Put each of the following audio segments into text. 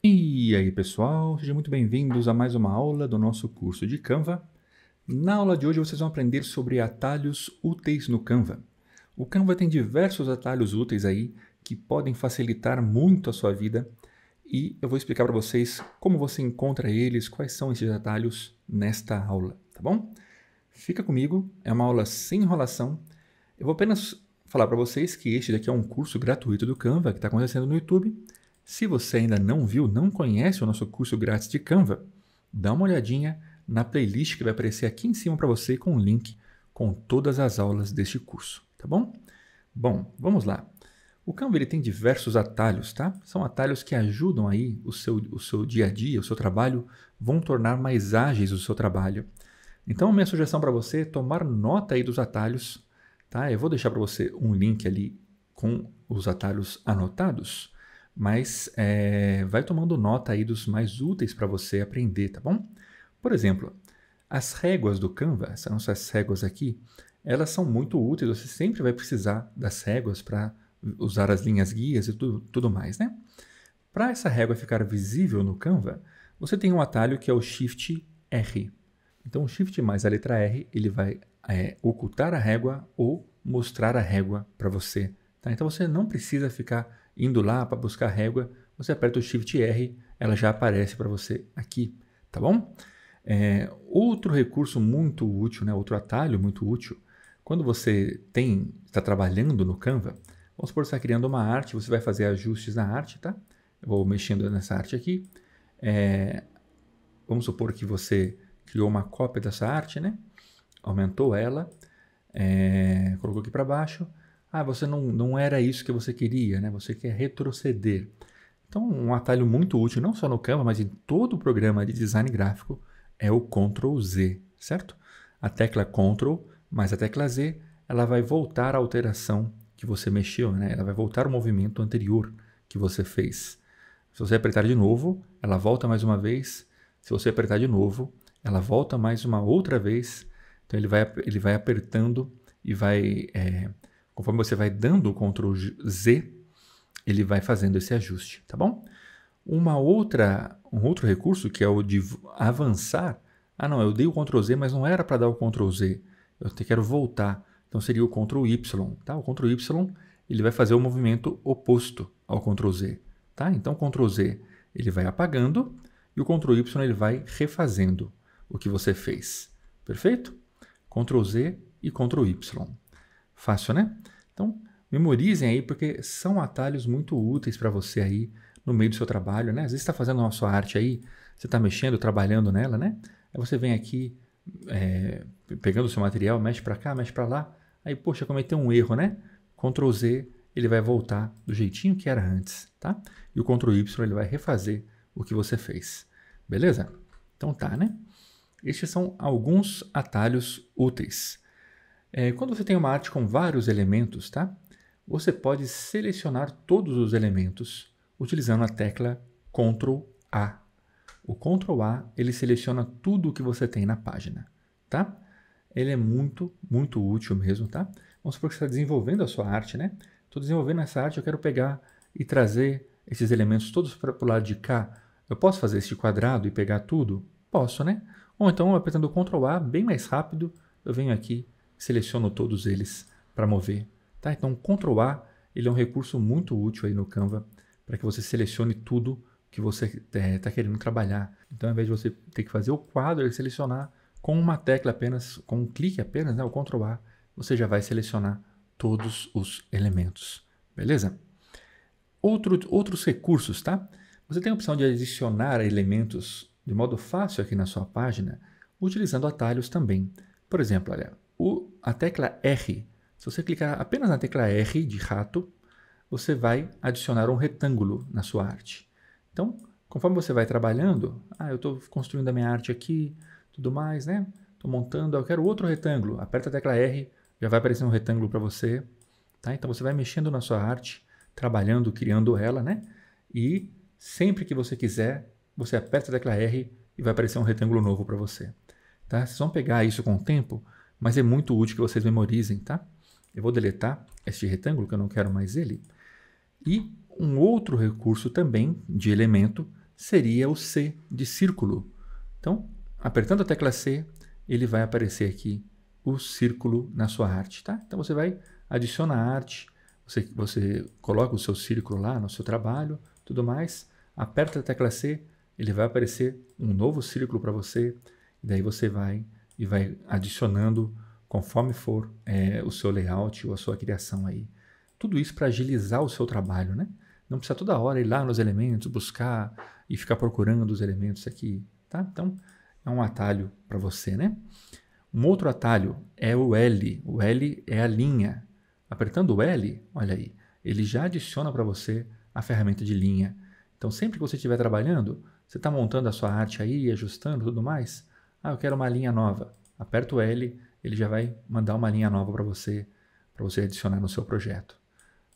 E aí pessoal, sejam muito bem-vindos a mais uma aula do nosso curso de Canva. Na aula de hoje vocês vão aprender sobre atalhos úteis no Canva. O Canva tem diversos atalhos úteis aí que podem facilitar muito a sua vida e eu vou explicar para vocês como você encontra eles, quais são esses atalhos nesta aula, tá bom? Fica comigo, é uma aula sem enrolação. Eu vou apenas falar para vocês que este daqui é um curso gratuito do Canva que está acontecendo no YouTube se você ainda não viu, não conhece o nosso curso grátis de Canva, dá uma olhadinha na playlist que vai aparecer aqui em cima para você com o um link com todas as aulas deste curso, tá bom? Bom, vamos lá. O Canva ele tem diversos atalhos, tá? São atalhos que ajudam aí o seu, o seu dia a dia, o seu trabalho, vão tornar mais ágeis o seu trabalho. Então, minha sugestão para você é tomar nota aí dos atalhos, tá? Eu vou deixar para você um link ali com os atalhos anotados mas é, vai tomando nota aí dos mais úteis para você aprender, tá bom? Por exemplo, as réguas do Canva, essas nossas réguas aqui, elas são muito úteis, você sempre vai precisar das réguas para usar as linhas guias e tudo, tudo mais, né? Para essa régua ficar visível no Canva, você tem um atalho que é o Shift R. Então, o Shift mais a letra R, ele vai é, ocultar a régua ou mostrar a régua para você. Tá? Então, você não precisa ficar indo lá para buscar a régua, você aperta o Shift R, ela já aparece para você aqui, tá bom? É, outro recurso muito útil, né, outro atalho muito útil, quando você tem está trabalhando no Canva, vamos supor que você está criando uma arte, você vai fazer ajustes na arte, tá? Eu vou mexendo nessa arte aqui. É, vamos supor que você criou uma cópia dessa arte, né? Aumentou ela, é, colocou aqui para baixo. Ah, você não, não era isso que você queria, né? Você quer retroceder. Então, um atalho muito útil, não só no Canva, mas em todo o programa de design gráfico, é o Ctrl Z, certo? A tecla Ctrl mais a tecla Z, ela vai voltar a alteração que você mexeu, né? Ela vai voltar o movimento anterior que você fez. Se você apertar de novo, ela volta mais uma vez. Se você apertar de novo, ela volta mais uma outra vez. Então, ele vai, ele vai apertando e vai... É, Conforme você vai dando o Ctrl Z, ele vai fazendo esse ajuste, tá bom? Uma outra, um outro recurso que é o de avançar. Ah, não, eu dei o Ctrl Z, mas não era para dar o Ctrl Z. Eu até quero voltar. Então seria o Ctrl Y, tá? O Ctrl Y, ele vai fazer o movimento oposto ao Ctrl Z, tá? Então o Ctrl Z, ele vai apagando e o Ctrl Y ele vai refazendo o que você fez. Perfeito? Ctrl Z e Ctrl Y. Fácil, né? Então, memorizem aí, porque são atalhos muito úteis para você aí no meio do seu trabalho, né? Às vezes está fazendo uma sua arte aí, você está mexendo, trabalhando nela, né? Aí você vem aqui é, pegando o seu material, mexe para cá, mexe para lá, aí, poxa, cometeu um erro, né? Ctrl Z, ele vai voltar do jeitinho que era antes, tá? E o Ctrl Y, ele vai refazer o que você fez, beleza? Então tá, né? Estes são alguns atalhos úteis. É, quando você tem uma arte com vários elementos, tá? Você pode selecionar todos os elementos utilizando a tecla Ctrl A. O Ctrl A ele seleciona tudo o que você tem na página, tá? Ele é muito, muito útil mesmo, tá? Vamos supor que você está desenvolvendo a sua arte, né? Estou desenvolvendo essa arte, eu quero pegar e trazer esses elementos todos para o lado de cá. Eu posso fazer este quadrado e pegar tudo? Posso, né? Ou então, apertando Ctrl A, bem mais rápido, eu venho aqui seleciono todos eles para mover. Tá? Então, Ctrl A ele é um recurso muito útil aí no Canva para que você selecione tudo que você está é, tá querendo trabalhar. Então, ao invés de você ter que fazer o quadro e selecionar com uma tecla apenas, com um clique apenas, né, o Ctrl A, você já vai selecionar todos os elementos. Beleza? Outro, outros recursos, tá? Você tem a opção de adicionar elementos de modo fácil aqui na sua página, utilizando atalhos também. Por exemplo, olha, o, a tecla R. Se você clicar apenas na tecla R de rato, você vai adicionar um retângulo na sua arte. Então, conforme você vai trabalhando, ah, eu estou construindo a minha arte aqui, tudo mais, né? Estou montando, eu quero outro retângulo. Aperta a tecla R, já vai aparecer um retângulo para você. Tá? Então você vai mexendo na sua arte, trabalhando, criando ela, né? E sempre que você quiser, você aperta a tecla R e vai aparecer um retângulo novo para você. Tá? Vocês vão pegar isso com o tempo mas é muito útil que vocês memorizem, tá? Eu vou deletar este retângulo, que eu não quero mais ele. E um outro recurso também de elemento seria o C de círculo. Então, apertando a tecla C, ele vai aparecer aqui o círculo na sua arte, tá? Então você vai adicionar arte, você, você coloca o seu círculo lá no seu trabalho, tudo mais, aperta a tecla C, ele vai aparecer um novo círculo para você, e daí você vai e vai adicionando conforme for é, o seu layout ou a sua criação aí. Tudo isso para agilizar o seu trabalho, né? Não precisa toda hora ir lá nos elementos, buscar e ficar procurando os elementos aqui, tá? Então, é um atalho para você, né? Um outro atalho é o L. O L é a linha. Apertando o L, olha aí, ele já adiciona para você a ferramenta de linha. Então, sempre que você estiver trabalhando, você está montando a sua arte aí, ajustando tudo mais, ah, eu quero uma linha nova. Aperta o L, ele já vai mandar uma linha nova para você, para você adicionar no seu projeto.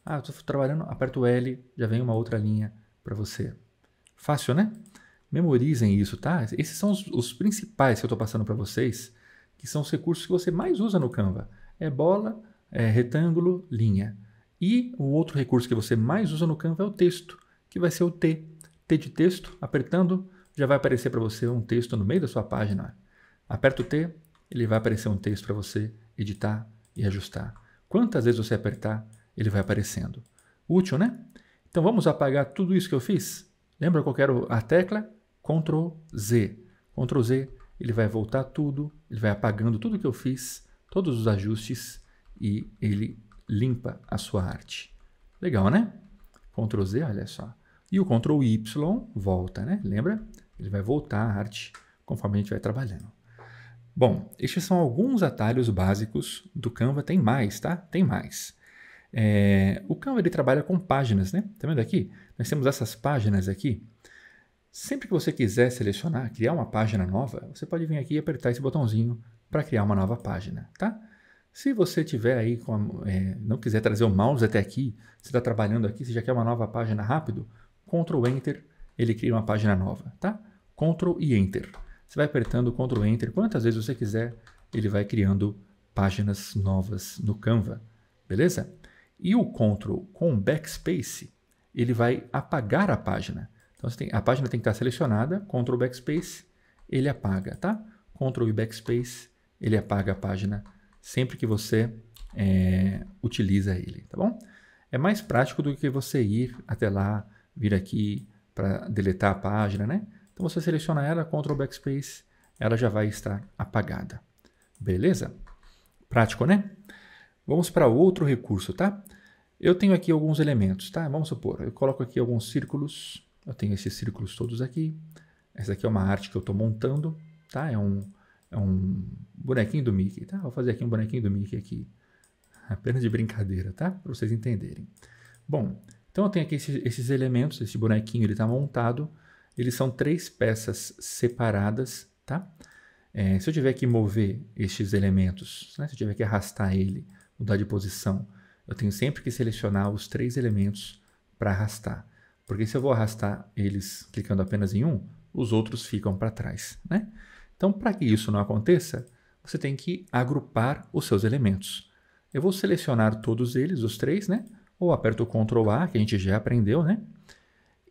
Ah, eu estou trabalhando, aperta o L, já vem uma outra linha para você. Fácil, né? Memorizem isso, tá? Esses são os, os principais que eu estou passando para vocês, que são os recursos que você mais usa no Canva. É bola, é retângulo, linha. E o outro recurso que você mais usa no Canva é o texto, que vai ser o T. T de texto, apertando, já vai aparecer para você um texto no meio da sua página. Aperta o T, ele vai aparecer um texto para você editar e ajustar. Quantas vezes você apertar, ele vai aparecendo. Útil, né? Então vamos apagar tudo isso que eu fiz? Lembra qual era a tecla? Ctrl Z. Ctrl Z, ele vai voltar tudo, ele vai apagando tudo que eu fiz, todos os ajustes e ele limpa a sua arte. Legal, né? Ctrl Z, olha só. E o Ctrl Y volta, né? Lembra? Ele vai voltar a arte conforme a gente vai trabalhando. Bom, estes são alguns atalhos básicos do Canva. Tem mais, tá? Tem mais. É, o Canva ele trabalha com páginas, né? Tá vendo aqui? Nós temos essas páginas aqui. Sempre que você quiser selecionar, criar uma página nova, você pode vir aqui e apertar esse botãozinho para criar uma nova página, tá? Se você tiver aí, com a, é, não quiser trazer o mouse até aqui, você está trabalhando aqui, você já quer uma nova página rápido, Ctrl Enter, ele cria uma página nova, tá? Ctrl e Enter. Você vai apertando Ctrl Enter quantas vezes você quiser, ele vai criando páginas novas no Canva, beleza? E o Ctrl com Backspace, ele vai apagar a página. Então tem, a página tem que estar selecionada, Ctrl Backspace, ele apaga, tá? Ctrl e Backspace, ele apaga a página sempre que você é, utiliza ele, tá bom? É mais prático do que você ir até lá vir aqui para deletar a página, né? Então você seleciona ela, Ctrl Backspace, ela já vai estar apagada. Beleza? Prático, né? Vamos para outro recurso, tá? Eu tenho aqui alguns elementos, tá? Vamos supor, eu coloco aqui alguns círculos, eu tenho esses círculos todos aqui. Essa aqui é uma arte que eu estou montando, tá? É um, é um bonequinho do Mickey, tá? Vou fazer aqui um bonequinho do Mickey aqui. Apenas de brincadeira, tá? Para vocês entenderem. Bom, então eu tenho aqui esses, esses elementos, esse bonequinho ele está montado, eles são três peças separadas, tá? É, se eu tiver que mover estes elementos, né? se eu tiver que arrastar ele, mudar de posição, eu tenho sempre que selecionar os três elementos para arrastar. Porque se eu vou arrastar eles clicando apenas em um, os outros ficam para trás, né? Então, para que isso não aconteça, você tem que agrupar os seus elementos. Eu vou selecionar todos eles, os três, né? ou aperto o Ctrl A, que a gente já aprendeu, né?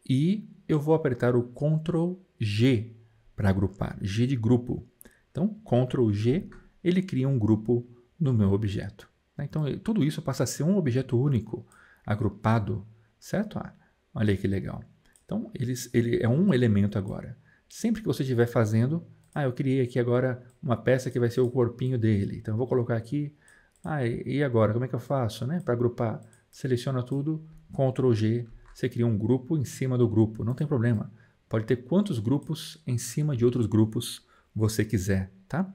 E eu vou apertar o Ctrl G para agrupar, G de grupo. Então, Ctrl G, ele cria um grupo no meu objeto. Né? Então, tudo isso passa a ser um objeto único, agrupado, certo? Ah, olha aí que legal. Então, eles, ele é um elemento agora. Sempre que você estiver fazendo, ah, eu criei aqui agora uma peça que vai ser o corpinho dele. Então, eu vou colocar aqui, ah, e agora, como é que eu faço, né, para agrupar? seleciona tudo, Ctrl G, você cria um grupo em cima do grupo, não tem problema. Pode ter quantos grupos em cima de outros grupos você quiser, tá?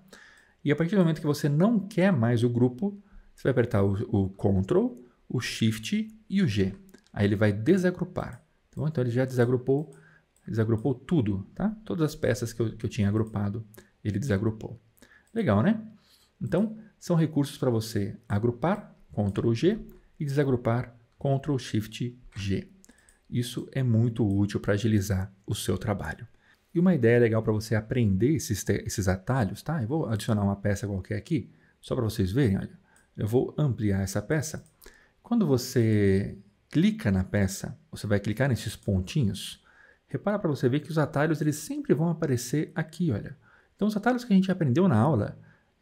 E a partir do momento que você não quer mais o grupo, você vai apertar o, o Ctrl, o Shift e o G. Aí ele vai desagrupar. Tá então ele já desagrupou, desagrupou tudo, tá? Todas as peças que eu, que eu tinha agrupado, ele desagrupou. Legal, né? Então, são recursos para você agrupar, Ctrl G, e desagrupar Ctrl Shift G. Isso é muito útil para agilizar o seu trabalho. E uma ideia legal para você aprender esses, esses atalhos, tá? Eu vou adicionar uma peça qualquer aqui, só para vocês verem, olha. Eu vou ampliar essa peça. Quando você clica na peça, você vai clicar nesses pontinhos. Repara para você ver que os atalhos eles sempre vão aparecer aqui, olha. Então os atalhos que a gente aprendeu na aula,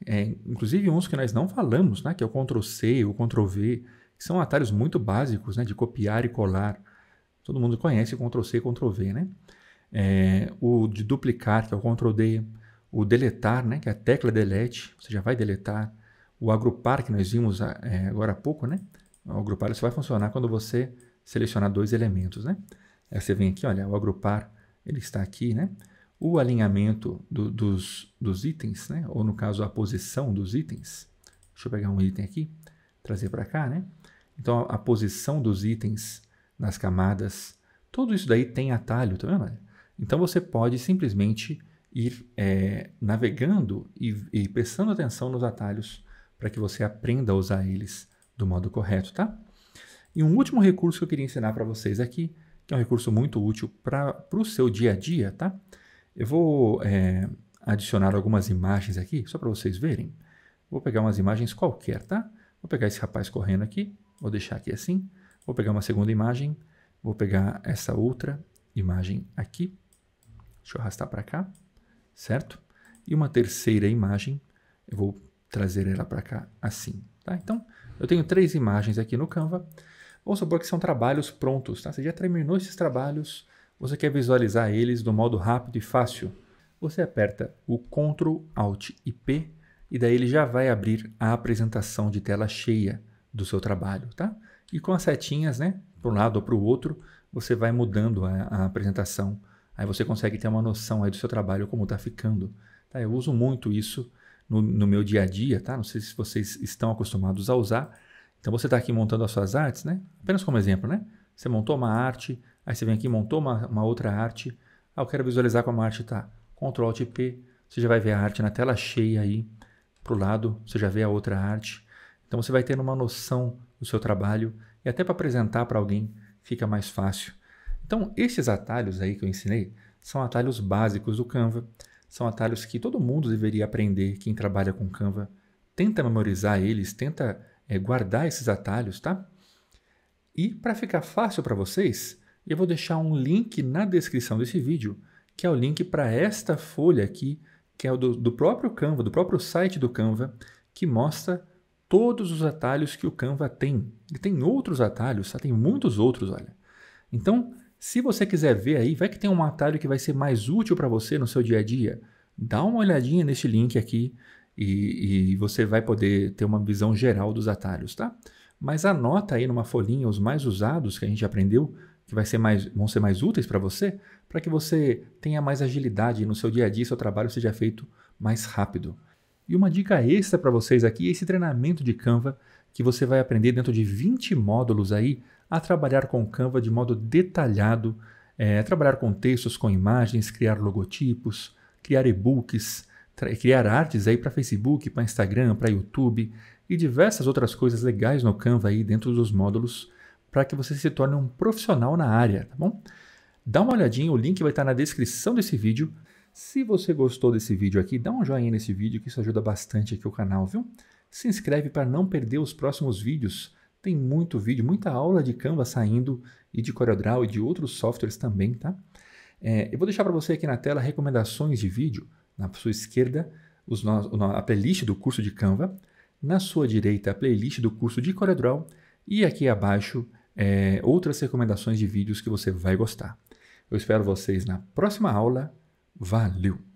é, inclusive uns que nós não falamos, né, que é o Ctrl C, o Ctrl V, que são atalhos muito básicos, né, de copiar e colar. Todo mundo conhece Ctrl+C, Ctrl+V, né? É, o de duplicar, que é o Ctrl+D, o deletar, né, que é a tecla delete, você já vai deletar, o agrupar, que nós vimos ah, é, agora há pouco, né? O agrupar só vai funcionar quando você selecionar dois elementos, né? Aí você vem aqui, olha, o agrupar, ele está aqui, né? O alinhamento do, dos, dos itens, né? Ou no caso, a posição dos itens. Deixa eu pegar um item aqui, trazer para cá, né? Então a posição dos itens nas camadas, tudo isso daí tem atalho, tá vendo? Então você pode simplesmente ir é, navegando e, e prestando atenção nos atalhos para que você aprenda a usar eles do modo correto, tá? E um último recurso que eu queria ensinar para vocês aqui, que é um recurso muito útil para o seu dia a dia, tá? Eu vou é, adicionar algumas imagens aqui, só para vocês verem. Vou pegar umas imagens qualquer, tá? Vou pegar esse rapaz correndo aqui. Vou deixar aqui assim. Vou pegar uma segunda imagem. Vou pegar essa outra imagem aqui. Deixa eu arrastar para cá, certo? E uma terceira imagem, eu vou trazer ela para cá assim, tá? Então, eu tenho três imagens aqui no Canva. Vamos supor que são trabalhos prontos, tá? Você já terminou esses trabalhos, você quer visualizar eles do modo rápido e fácil. Você aperta o Ctrl, Alt e P e daí ele já vai abrir a apresentação de tela cheia do seu trabalho, tá? E com as setinhas, né, para um lado ou para o outro, você vai mudando a, a, apresentação. Aí você consegue ter uma noção aí do seu trabalho, como está ficando. Tá? Eu uso muito isso no, no, meu dia a dia, tá? Não sei se vocês estão acostumados a usar. Então você está aqui montando as suas artes, né? Apenas como exemplo, né? Você montou uma arte, aí você vem aqui e montou uma, uma, outra arte. Ah, eu quero visualizar como a arte está. Ctrl Alt P, você já vai ver a arte na tela cheia aí. Para o lado, você já vê a outra arte. Então você vai ter uma noção do seu trabalho e até para apresentar para alguém fica mais fácil. Então, esses atalhos aí que eu ensinei são atalhos básicos do Canva, são atalhos que todo mundo deveria aprender quem trabalha com Canva. Tenta memorizar eles, tenta é, guardar esses atalhos, tá? E para ficar fácil para vocês, eu vou deixar um link na descrição desse vídeo, que é o link para esta folha aqui, que é o do, do próprio Canva, do próprio site do Canva, que mostra todos os atalhos que o Canva tem. Ele tem outros atalhos, tá? tem muitos outros, olha. Então, se você quiser ver aí, vai que tem um atalho que vai ser mais útil para você no seu dia a dia. Dá uma olhadinha neste link aqui e, e você vai poder ter uma visão geral dos atalhos, tá? Mas anota aí numa folhinha os mais usados que a gente aprendeu que vai ser mais, vão ser mais úteis para você, para que você tenha mais agilidade no seu dia a dia, e seu trabalho seja feito mais rápido. E uma dica extra para vocês aqui é esse treinamento de Canva que você vai aprender dentro de 20 módulos aí a trabalhar com Canva de modo detalhado, é, trabalhar com textos, com imagens, criar logotipos, criar e-books, criar artes aí para Facebook, para Instagram, para YouTube e diversas outras coisas legais no Canva aí dentro dos módulos para que você se torne um profissional na área, tá bom? Dá uma olhadinha, o link vai estar na descrição desse vídeo. Se você gostou desse vídeo aqui, dá um joinha nesse vídeo que isso ajuda bastante aqui o canal, viu? Se inscreve para não perder os próximos vídeos. Tem muito vídeo, muita aula de Canva saindo e de CorelDRAW e de outros softwares também, tá? É, eu vou deixar para você aqui na tela recomendações de vídeo. Na sua esquerda, os, a playlist do curso de Canva. Na sua direita, a playlist do curso de CorelDRAW. E aqui abaixo, é, outras recomendações de vídeos que você vai gostar. Eu espero vocês na próxima aula. 万六。